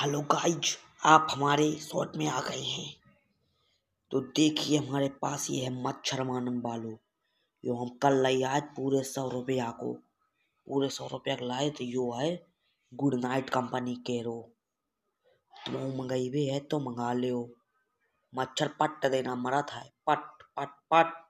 hello guys आप हमारे shot में आ गए हैं तो देखिए हमारे पास ये है मच्छर मानम बालो यो हम कल लाई आए पूरे सौ रुपया को पूरे सौ रुपया लाए तो यो है गुड नाइट कंपनी के रो तुम मंगाई भी है तो मंगा लो मच्छर पट देना मरा था पट पट पट